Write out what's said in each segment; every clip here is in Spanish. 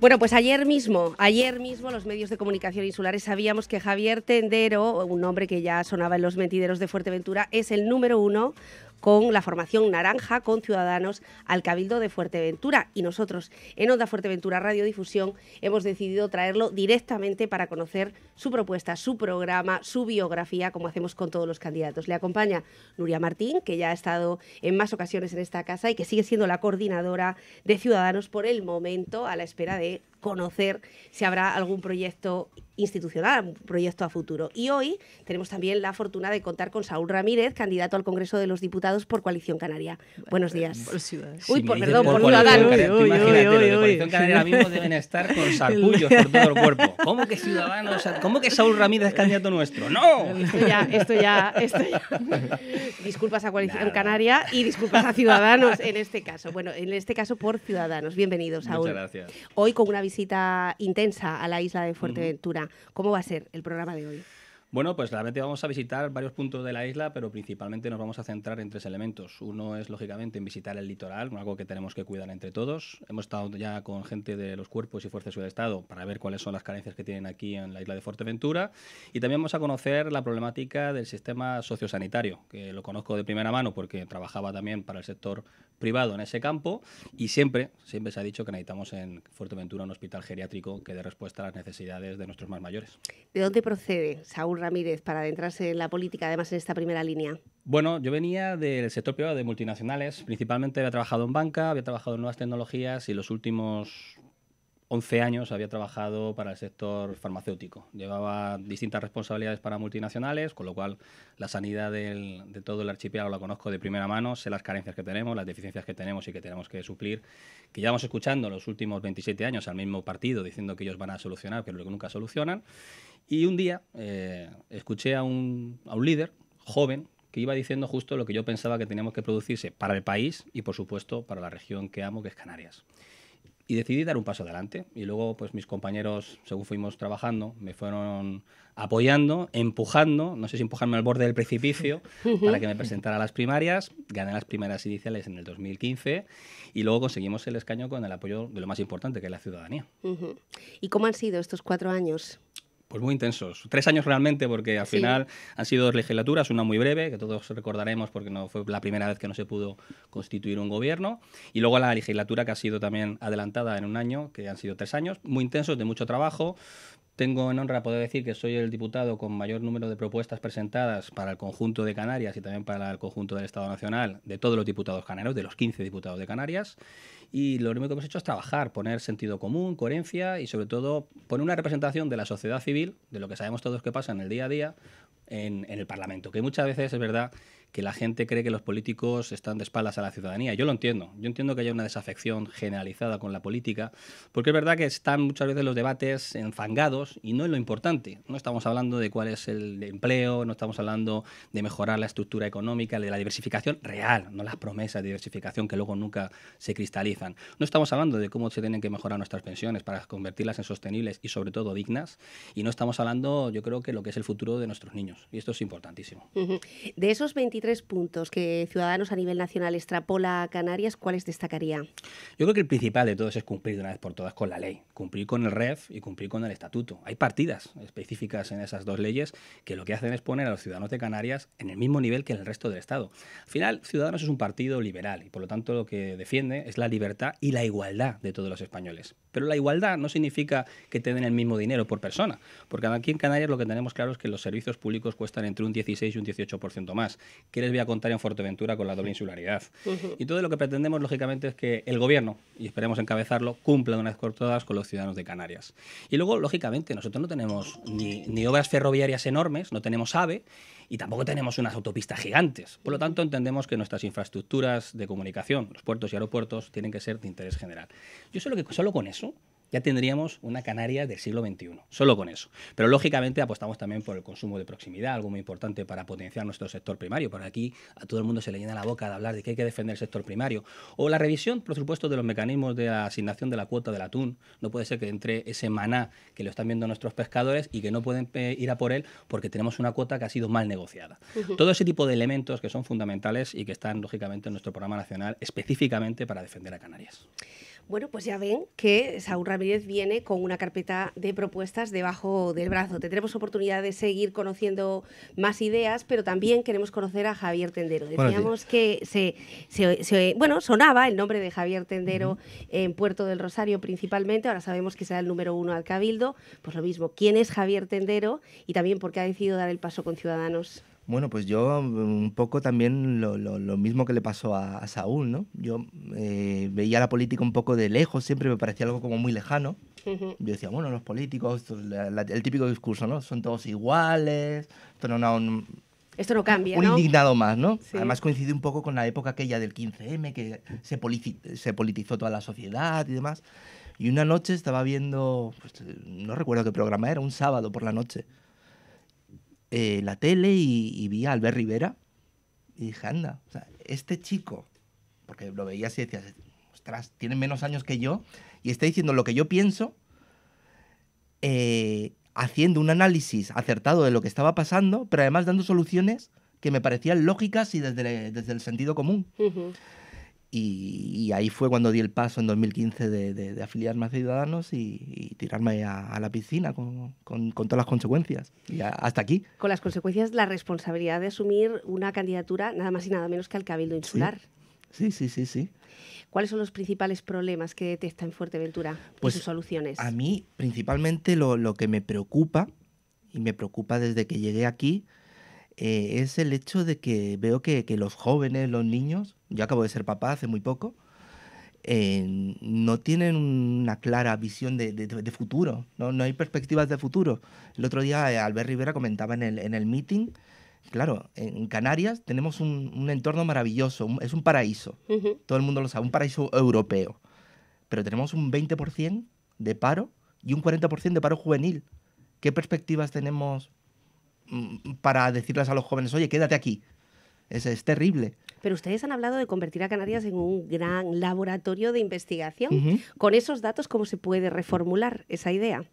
Bueno, pues ayer mismo, ayer mismo los medios de comunicación insulares sabíamos que Javier Tendero, un nombre que ya sonaba en los mentideros de Fuerteventura, es el número uno con la formación naranja, con Ciudadanos, al Cabildo de Fuerteventura. Y nosotros en Onda Fuerteventura Radiodifusión hemos decidido traerlo directamente para conocer su propuesta, su programa, su biografía, como hacemos con todos los candidatos. Le acompaña Nuria Martín, que ya ha estado en más ocasiones en esta casa y que sigue siendo la coordinadora de Ciudadanos por el momento, a la espera de conocer si habrá algún proyecto institucional, un proyecto a futuro. Y hoy tenemos también la fortuna de contar con Saúl Ramírez, candidato al Congreso de los Diputados por Coalición Canaria. Buenos días. Por Uy, perdón, por, Ciudadanos. Imagínate, Coalición Canaria ahora mismo deben estar con sarpullos por todo el cuerpo. ¿Cómo que Ciudadanos? ¿Cómo que Saúl Ramírez es candidato nuestro? ¡No! Esto ya, esto ya, esto Disculpas a Coalición Canaria y disculpas a Ciudadanos en este caso. Bueno, en este caso por Ciudadanos. Bienvenidos, Saúl. Muchas gracias. Hoy con una visita intensa a la isla de Fuerteventura. ¿Cómo va a ser el programa de hoy? Bueno, pues realmente vamos a visitar varios puntos de la isla, pero principalmente nos vamos a centrar en tres elementos. Uno es, lógicamente, en visitar el litoral, algo que tenemos que cuidar entre todos. Hemos estado ya con gente de los cuerpos y fuerzas del Estado para ver cuáles son las carencias que tienen aquí en la isla de Fuerteventura. Y también vamos a conocer la problemática del sistema sociosanitario, que lo conozco de primera mano porque trabajaba también para el sector privado en ese campo y siempre, siempre se ha dicho que necesitamos en Fuerteventura un hospital geriátrico que dé respuesta a las necesidades de nuestros más mayores. ¿De dónde procede, Saúl? Ramírez para adentrarse en la política, además en esta primera línea? Bueno, yo venía del sector privado de multinacionales. Principalmente había trabajado en banca, había trabajado en nuevas tecnologías y los últimos 11 años había trabajado para el sector farmacéutico. Llevaba distintas responsabilidades para multinacionales, con lo cual la sanidad de todo el archipiélago la conozco de primera mano, sé las carencias que tenemos, las deficiencias que tenemos y que tenemos que suplir, que llevamos escuchando los últimos 27 años al mismo partido diciendo que ellos van a solucionar, lo que nunca solucionan. Y un día eh, escuché a un, a un líder joven que iba diciendo justo lo que yo pensaba que teníamos que producirse para el país y, por supuesto, para la región que amo, que es Canarias. Y decidí dar un paso adelante. Y luego, pues mis compañeros, según fuimos trabajando, me fueron apoyando, empujando, no sé si empujarme al borde del precipicio, para que me presentara a las primarias. Gané las primeras iniciales en el 2015 y luego conseguimos el escaño con el apoyo de lo más importante, que es la ciudadanía. ¿Y cómo han sido estos cuatro años? Pues muy intensos. Tres años realmente, porque al final han sido dos legislaturas, una muy breve, que todos recordaremos porque no fue la primera vez que no se pudo constituir un gobierno, y luego la legislatura que ha sido también adelantada en un año, que han sido tres años, muy intensos, de mucho trabajo, tengo en honra poder decir que soy el diputado con mayor número de propuestas presentadas para el conjunto de Canarias y también para el conjunto del Estado Nacional de todos los diputados canarios, de los 15 diputados de Canarias. Y lo único que hemos hecho es trabajar, poner sentido común, coherencia y sobre todo poner una representación de la sociedad civil, de lo que sabemos todos que pasa en el día a día, en, en el Parlamento. Que muchas veces es verdad que la gente cree que los políticos están de espaldas a la ciudadanía. Yo lo entiendo. Yo entiendo que haya una desafección generalizada con la política, porque es verdad que están muchas veces los debates enfangados y no es lo importante. No estamos hablando de cuál es el empleo, no estamos hablando de mejorar la estructura económica, de la diversificación real, no las promesas de diversificación que luego nunca se cristalizan. No estamos hablando de cómo se tienen que mejorar nuestras pensiones para convertirlas en sostenibles y sobre todo dignas. Y no estamos hablando, yo creo que lo que es el futuro de nuestros niños. Y esto es importantísimo. De esos 20 tres puntos que Ciudadanos a nivel nacional extrapola a Canarias, ¿cuáles destacaría? Yo creo que el principal de todos es cumplir de una vez por todas con la ley, cumplir con el REF y cumplir con el estatuto. Hay partidas específicas en esas dos leyes que lo que hacen es poner a los ciudadanos de Canarias en el mismo nivel que en el resto del Estado. Al final, Ciudadanos es un partido liberal y por lo tanto lo que defiende es la libertad y la igualdad de todos los españoles. Pero la igualdad no significa que te el mismo dinero por persona, porque aquí en Canarias lo que tenemos claro es que los servicios públicos cuestan entre un 16 y un 18% más, que les voy a contar en Fuerteventura con la doble insularidad. Y todo lo que pretendemos, lógicamente, es que el gobierno, y esperemos encabezarlo, cumpla de una vez por todas con los ciudadanos de Canarias. Y luego, lógicamente, nosotros no tenemos ni, obras ferroviarias enormes, no tenemos AVE y tampoco tenemos unas autopistas gigantes. Por lo tanto, entendemos que nuestras infraestructuras de comunicación, los puertos y aeropuertos, tienen que ser de interés general. Yo solo que solo con eso ya tendríamos una Canaria del siglo XXI, solo con eso. Pero lógicamente apostamos también por el consumo de proximidad, algo muy importante para potenciar nuestro sector primario. Por aquí a todo el mundo se le llena la boca de hablar de que hay que defender el sector primario. O la revisión, por supuesto, de los mecanismos de asignación de la cuota del atún. No puede ser que entre ese maná que lo están viendo nuestros pescadores y que no pueden eh, ir a por él porque tenemos una cuota que ha sido mal negociada. Todo ese tipo de elementos que son fundamentales y que están, lógicamente, en nuestro programa nacional específicamente para defender a Canarias. Bueno, pues ya ven que Saúl Ramírez viene con una carpeta de propuestas debajo del brazo. Tendremos oportunidad de seguir conociendo más ideas, pero también queremos conocer a Javier Tendero. Decíamos que se, bueno, sonaba el nombre de Javier Tendero en Puerto del Rosario principalmente, ahora sabemos que será el número uno al Cabildo. Pues lo mismo, ¿quién es Javier Tendero? Y también por qué ha decidido dar el paso con Ciudadanos. Bueno, pues yo mm, un poco también lo, mismo que le pasó a, Saúl, ¿no? Yo eh, veía la política un poco de lejos, siempre me parecía algo como muy lejano. Yo decía, bueno, los políticos, el típico discurso, ¿no? Son todos iguales, esto no, no esto no cambia. Un indignado más, ¿no? Además coincide un poco con la época aquella del 15M, que se, politizó toda la sociedad y demás. Y una noche estaba viendo, pues, no recuerdo qué programa era, un sábado por la noche. Eh, la tele y, vi a Albert Rivera y dije, anda, este chico, porque lo así y decía, ostras, tiene menos años que yo y está diciendo lo que yo pienso, eh, haciendo un análisis acertado de lo que estaba pasando, pero además dando soluciones que me parecían lógicas y desde, desde el sentido común. Y, ahí fue cuando di el paso en 2015 de, afiliarme a Ciudadanos y, tirarme a, la piscina con, con, todas las consecuencias. Y hasta aquí. Con las consecuencias, la responsabilidad de asumir una candidatura nada más y nada menos que al Cabildo Insular. Sí, sí, sí, sí. ¿Cuáles son los principales problemas que detecta en Fuerteventura y pues sus soluciones? A mí, principalmente, lo, lo que me preocupa, y me preocupa desde que llegué aquí, eh, es el hecho de que veo que, los jóvenes, los niños, yo acabo de ser papá hace muy poco, eh, no tienen una clara visión de, futuro, ¿no? ¿no? hay perspectivas de futuro. El otro día eh, Albert Rivera comentaba en el, en el meeting, claro, en Canarias tenemos un, entorno maravilloso, es un paraíso, todo el mundo lo sabe, un paraíso europeo, pero tenemos un 20% de paro y un 40% de paro juvenil. ¿Qué perspectivas tenemos Mm, para decirles a los jóvenes, oye, quédate aquí. Es, terrible. Pero ustedes han hablado de convertir a Canarias en un gran laboratorio de investigación. Con esos datos, ¿cómo se puede reformular esa idea?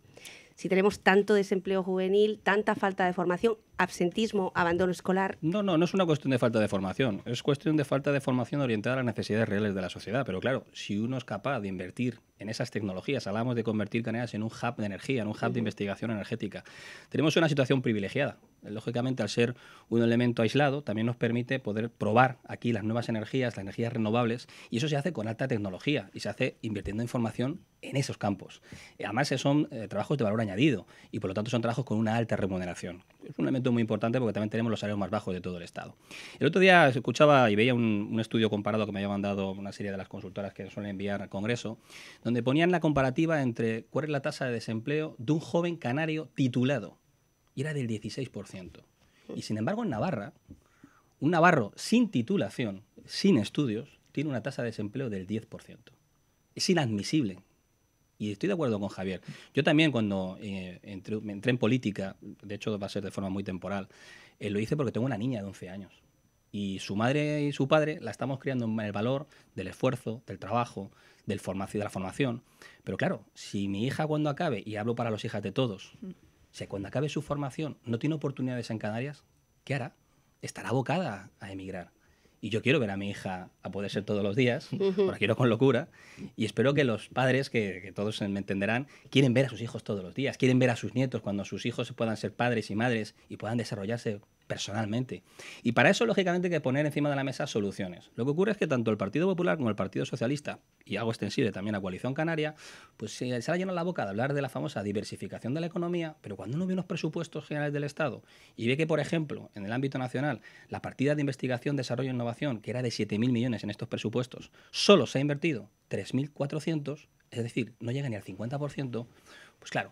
si tenemos tanto desempleo juvenil, tanta falta de formación, absentismo, abandono escolar. No, no, no es una cuestión de falta de formación, es cuestión de falta de formación orientada a las necesidades reales de la sociedad. Pero claro, si uno es capaz de invertir en esas tecnologías, hablamos de convertir Canarias en un hub de energía, en un hub de investigación energética, tenemos una situación privilegiada lógicamente, al ser un elemento aislado, también nos permite poder probar aquí las nuevas energías, las energías renovables, y eso se hace con alta tecnología y se hace invirtiendo información en esos campos. Eh, además, eh, son eh, trabajos de valor añadido y, por lo tanto, son trabajos con una alta remuneración. Es un elemento muy importante porque también tenemos los salarios más bajos de todo el Estado. El otro día escuchaba y veía un, un estudio comparado que me había mandado una serie de las consultoras que suelen enviar al Congreso, donde ponían la comparativa entre cuál es la tasa de desempleo de un joven canario titulado y era del 16%. Y sin embargo, en Navarra, un navarro sin titulación, sin estudios, tiene una tasa de desempleo del 10%. Es inadmisible. Y estoy de acuerdo con Javier. Yo también cuando eh, entré, en política, de hecho va a ser de forma muy temporal, eh, lo hice porque tengo una niña de 11 años. Y su madre y su padre la estamos criando en el valor del esfuerzo, del trabajo, del formación, de la formación. Pero claro, si mi hija cuando acabe, y hablo para los hijas de todos, mm sea, cuando acabe su formación no tiene oportunidades en Canarias, ¿qué hará? Estará abocada a emigrar. Y yo quiero ver a mi hija a poder ser todos los días, porque quiero con locura, y espero que los padres, que, que, todos me entenderán, quieren ver a sus hijos todos los días, quieren ver a sus nietos cuando sus hijos puedan ser padres y madres y puedan desarrollarse personalmente. Y para eso, lógicamente, hay que poner encima de la mesa soluciones. Lo que ocurre es que tanto el Partido Popular como el Partido Socialista, y algo extensible también a Coalición Canaria, pues se, se llenado la boca de hablar de la famosa diversificación de la economía, pero cuando uno ve los presupuestos generales del Estado y ve que, por ejemplo, en el ámbito nacional, la partida de investigación, desarrollo e innovación, que era de 7.000 millones en estos presupuestos, solo se ha invertido 3.400, es decir, no llega ni al 50%, pues claro,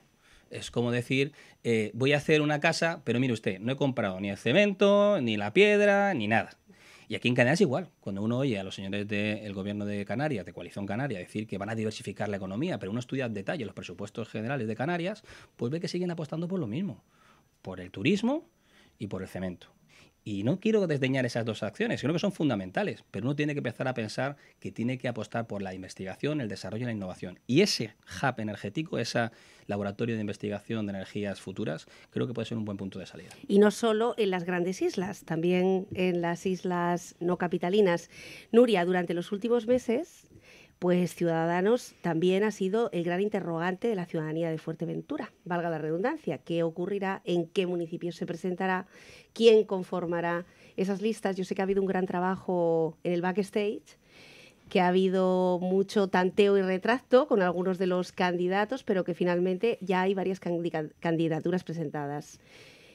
es como decir, eh, voy a hacer una casa, pero mire usted, no he comprado ni el cemento, ni la piedra, ni nada. Y aquí en Canarias igual, cuando uno oye a los señores del gobierno de Canarias, de Coalición Canaria, decir que van a diversificar la economía, pero uno estudia en detalle los presupuestos generales de Canarias, pues ve que siguen apostando por lo mismo, por el turismo y por el cemento. Y no quiero desdeñar esas dos acciones, sino que son fundamentales, pero uno tiene que empezar a pensar que tiene que apostar por la investigación, el desarrollo y la innovación. Y ese hub energético, ese laboratorio de investigación de energías futuras, creo que puede ser un buen punto de salida. Y no solo en las grandes islas, también en las islas no capitalinas. Nuria, durante los últimos meses pues Ciudadanos también ha sido el gran interrogante de la ciudadanía de Fuerteventura, valga la redundancia, qué ocurrirá, en qué municipio se presentará, quién conformará esas listas. Yo sé que ha habido un gran trabajo en el backstage, que ha habido mucho tanteo y retracto con algunos de los candidatos, pero que finalmente ya hay varias candidaturas presentadas.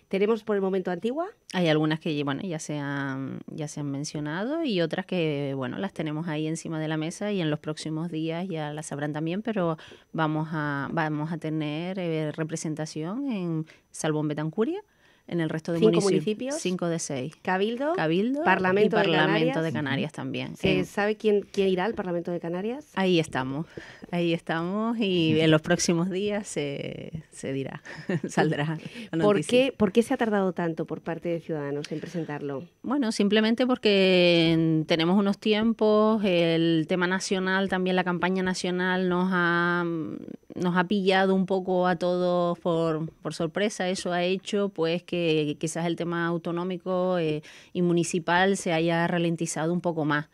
Tenemos por el momento Antigua. Hay algunas que bueno, ya, se han, ya se han mencionado y otras que bueno, las tenemos ahí encima de la mesa y en los próximos días ya las sabrán también, pero vamos a, vamos a tener eh, representación en Salvón Betancuria en el resto de cinco municipios, Cinco de seis. Cabildo. Cabildo. Parlamento, y Parlamento de Canarias también. ¿Sabe quién, irá al Parlamento de Canarias? Ahí estamos. Ahí estamos y en los próximos días se, dirá, saldrá. ¿Por qué se ha tardado tanto por parte de Ciudadanos en presentarlo? Bueno, simplemente porque tenemos unos tiempos, el tema nacional, también la campaña nacional nos ha nos ha pillado un poco a todos por, por sorpresa. Eso ha hecho pues que quizás el tema autonómico eh, y municipal se haya ralentizado un poco más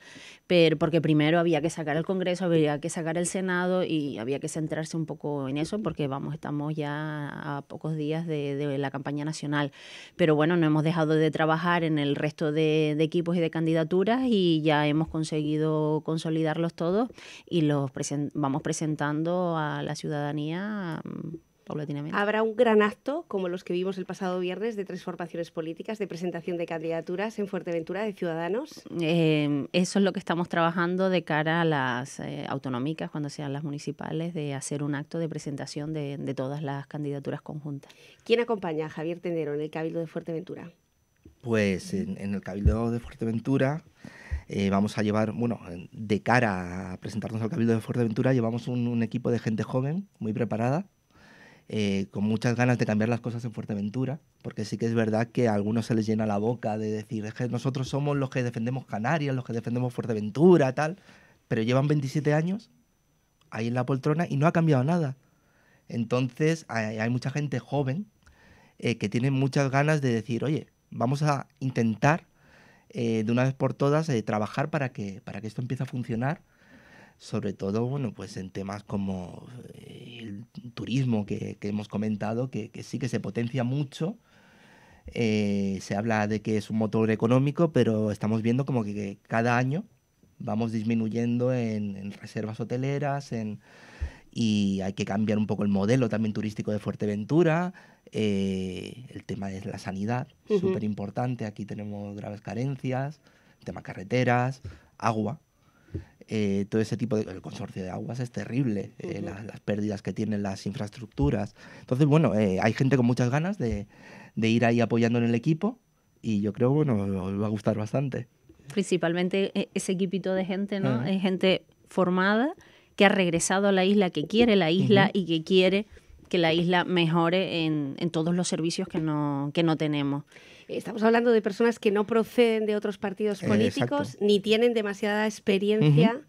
pero porque primero había que sacar el Congreso, había que sacar el Senado y había que centrarse un poco en eso, porque vamos, estamos ya a pocos días de, la campaña nacional. Pero bueno, no hemos dejado de trabajar en el resto de, de equipos y de candidaturas y ya hemos conseguido consolidarlos todos y los present vamos presentando a la ciudadanía mm, Habrá un gran acto, como los que vimos el pasado viernes, de transformaciones políticas, de presentación de candidaturas en Fuerteventura de Ciudadanos. Em, eso es lo que estamos trabajando de cara a las eh, autonómicas, cuando sean las municipales, de hacer un acto de presentación de, todas las candidaturas conjuntas. ¿Quién acompaña a Javier Tendero en el Cabildo de Fuerteventura? Pues en, el Cabildo de Fuerteventura eh, vamos a llevar, bueno, de cara a presentarnos al Cabildo de Fuerteventura, llevamos un, equipo de gente joven, muy preparada, eh, con muchas ganas de cambiar las cosas en Fuerteventura, porque sí que es verdad que a algunos se les llena la boca de decir, es que nosotros somos los que defendemos Canarias, los que defendemos Fuerteventura, tal, pero llevan 27 años ahí en la poltrona y no ha cambiado nada. Entonces hay, mucha gente joven eh, que tiene muchas ganas de decir, oye, vamos a intentar eh, de una vez por todas trabajar para que, para que esto empiece a funcionar, sobre todo bueno, pues en temas como turismo que, hemos comentado, que, sí que se potencia mucho. Eh, se habla de que es un motor económico, pero estamos viendo como que, cada año vamos disminuyendo en, reservas hoteleras, en, y hay que cambiar un poco el modelo también turístico de Fuerteventura. Eh, el tema es la sanidad, súper importante. Aquí tenemos graves carencias, tema carreteras, agua. Eh, todo ese tipo de... El consorcio de aguas es terrible, eh, las, pérdidas que tienen las infraestructuras. Entonces, bueno, eh, hay gente con muchas ganas de, de, ir ahí apoyando en el equipo y yo creo, bueno, os va a gustar bastante. Principalmente e, ese equipito de gente, ¿no? es Gente formada que ha regresado a la isla, que quiere la isla y que quiere que la isla mejore en, en todos los servicios que no, que no tenemos. Estamos hablando de personas que no proceden de otros partidos eh, políticos ni tienen demasiada experiencia.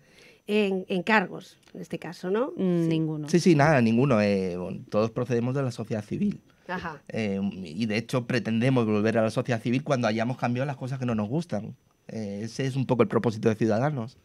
En, cargos, en este caso, ¿no? Mm, ninguno. Sí, sí, nada, ninguno. Eh, todos procedemos de la sociedad civil. Ajá. Eh, y de hecho pretendemos volver a la sociedad civil cuando hayamos cambiado las cosas que no nos gustan. ese es un poco el propósito de Ciudadanos.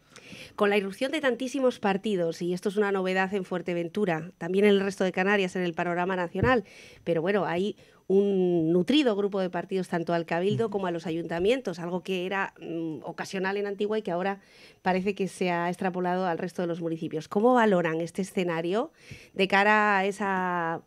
Con la irrupción de tantísimos partidos, y esto es una novedad en Fuerteventura, también en el resto de Canarias, en el panorama nacional, pero bueno, hay un nutrido grupo de partidos tanto al cabildo como a los ayuntamientos, algo que era mm, ocasional en Antigua y que ahora parece que se ha extrapolado al resto de los municipios. ¿Cómo valoran este escenario de cara a,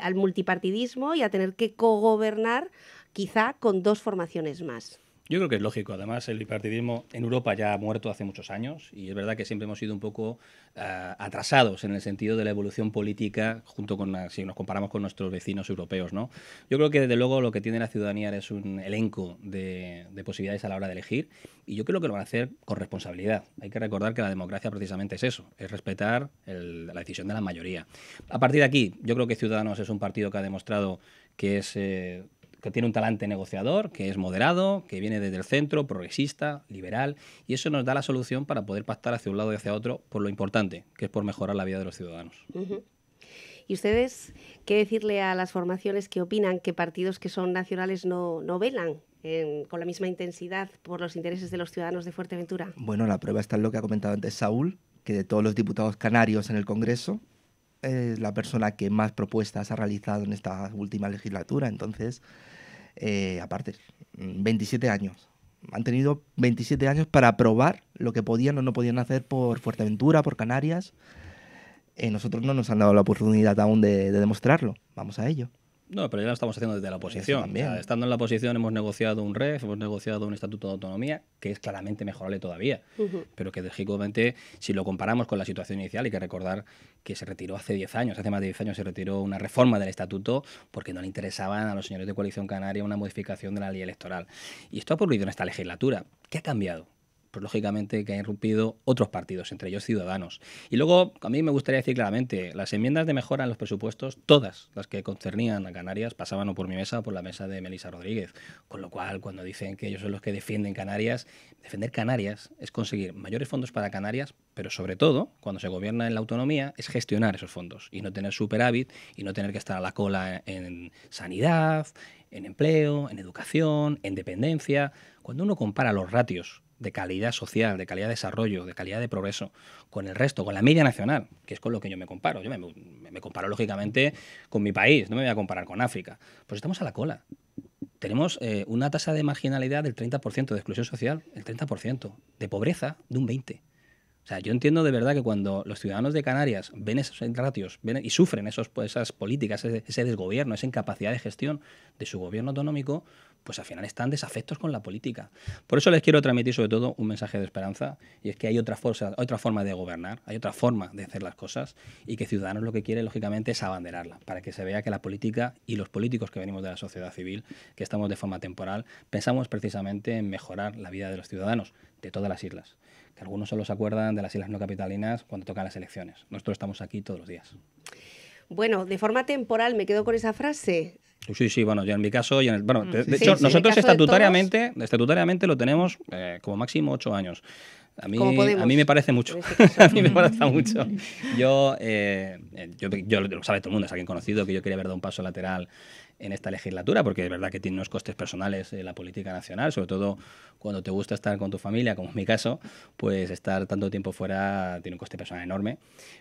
al multipartidismo y a tener que cogobernar quizá con dos formaciones más? Yo creo que es lógico. Además, el bipartidismo en Europa ya ha muerto hace muchos años y es verdad que siempre hemos sido un poco ah, atrasados en el sentido de la evolución política junto con si nos comparamos con nuestros vecinos europeos. ¿no? Yo creo que desde luego lo que tiene la ciudadanía es un elenco de, posibilidades a la hora de elegir y yo creo que lo van a hacer con responsabilidad. Hay que recordar que la democracia precisamente es eso, es respetar la decisión de la mayoría. A partir de aquí, yo creo que Ciudadanos es un partido que ha demostrado que es... Eh, que tiene un talante negociador, que es moderado, que viene desde el centro, progresista, liberal, y eso nos da la solución para poder pactar hacia un lado y hacia otro por lo importante, que es por mejorar la vida de los ciudadanos. ¿Y ustedes qué decirle a las formaciones que opinan que partidos que son nacionales no, no velan con la misma intensidad por los intereses de los ciudadanos de Fuerteventura? Bueno, la prueba está en lo que ha comentado antes Saúl, que de todos los diputados canarios en el Congreso, es eh, la persona que más propuestas ha realizado en esta última legislatura, entonces, eh, aparte, 27 años. Han tenido 27 años para probar lo que podían o no podían hacer por Fuerteventura, por Canarias. Eh, nosotros no nos han dado la oportunidad aún de demostrarlo. Vamos a ello. No, pero ya lo estamos haciendo desde la oposición. estando en la oposición hemos negociado un REF, hemos negociado un Estatuto de Autonomía, que es claramente mejorable todavía, pero que lógicamente, si lo comparamos con la situación inicial, hay que recordar que se retiró hace 10 años, hace más de 10 años se retiró una reforma del Estatuto porque no le interesaban a los señores de Coalición Canaria una modificación de la ley electoral. Y esto ha ocurrido en esta legislatura. ¿Qué ha cambiado? pues lógicamente que ha irrumpido otros partidos, entre ellos Ciudadanos. Y luego, a mí me gustaría decir claramente, las enmiendas de mejora en los presupuestos, todas las que concernían a Canarias, pasaban o por mi mesa por la mesa de Melisa Rodríguez. Con lo cual, cuando dicen que ellos son los que defienden Canarias, defender Canarias es conseguir mayores fondos para Canarias, pero sobre todo, cuando se gobierna en la autonomía, es gestionar esos fondos y no tener superávit y no tener que estar a la cola en sanidad, en empleo, en educación, en dependencia. Cuando uno compara los ratios de calidad social, de calidad de desarrollo, de calidad de progreso, con el resto, con la media nacional, que es con lo que yo me comparo. Yo me, comparo, lógicamente, con mi país, no me voy a comparar con África. Pues estamos a la cola. Tenemos eh, una tasa de marginalidad del 30%, de exclusión social, el 30%, de pobreza de un 20%. O sea, yo entiendo de verdad que cuando los ciudadanos de Canarias ven esos ratios ven, y sufren esos, pues, esas políticas, ese, desgobierno, esa incapacidad de gestión de su gobierno autonómico, pues al final están desafectos con la política. Por eso les quiero transmitir sobre todo un mensaje de esperanza y es que hay otra, otra forma de gobernar, hay otra forma de hacer las cosas y que Ciudadanos lo que quiere lógicamente es abanderarla para que se vea que la política y los políticos que venimos de la sociedad civil, que estamos de forma temporal, pensamos precisamente en mejorar la vida de los ciudadanos de todas las islas que algunos solo se acuerdan de las islas no capitalinas cuando tocan las elecciones. Nosotros estamos aquí todos los días. Bueno, de forma temporal, me quedo con esa frase. Sí, sí, bueno, yo en mi caso, y en el, bueno, mm, de, hecho, nosotros estatutariamente, estatutariamente lo tenemos eh, como máximo ocho años. A mí, este a mí me parece mucho. a mí me parece mucho. Yo, yo, lo sabe todo el mundo, es alguien conocido que yo quería haber dado un paso lateral en esta legislatura, porque es verdad que tiene unos costes personales la política nacional, sobre todo cuando te gusta estar con tu familia, como es mi caso, pues estar tanto tiempo fuera tiene un coste personal enorme.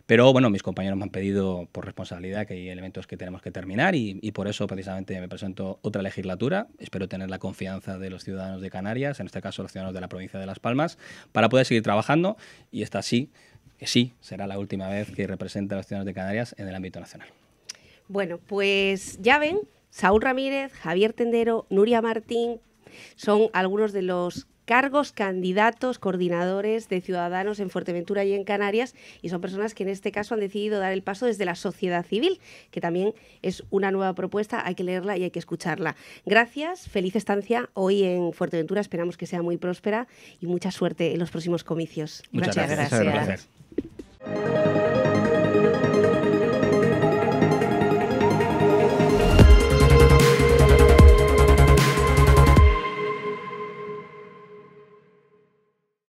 Pero bueno, mis compañeros me han pedido por responsabilidad que hay elementos que tenemos que terminar y, y por eso precisamente me presento otra legislatura. Espero tener la confianza de los ciudadanos de Canarias, en este caso los ciudadanos de la provincia de Las Palmas, para poder seguir trabajando y esta sí que sí, será la última vez que representa a los ciudadanos de Canarias en el ámbito nacional. Bueno, pues ya ven, Saúl Ramírez, Javier Tendero, Nuria Martín, son algunos de los cargos, candidatos, coordinadores de ciudadanos en Fuerteventura y en Canarias, y son personas que en este caso han decidido dar el paso desde la sociedad civil, que también es una nueva propuesta, hay que leerla y hay que escucharla. Gracias, feliz estancia hoy en Fuerteventura, esperamos que sea muy próspera y mucha suerte en los próximos comicios. Muchas gracias.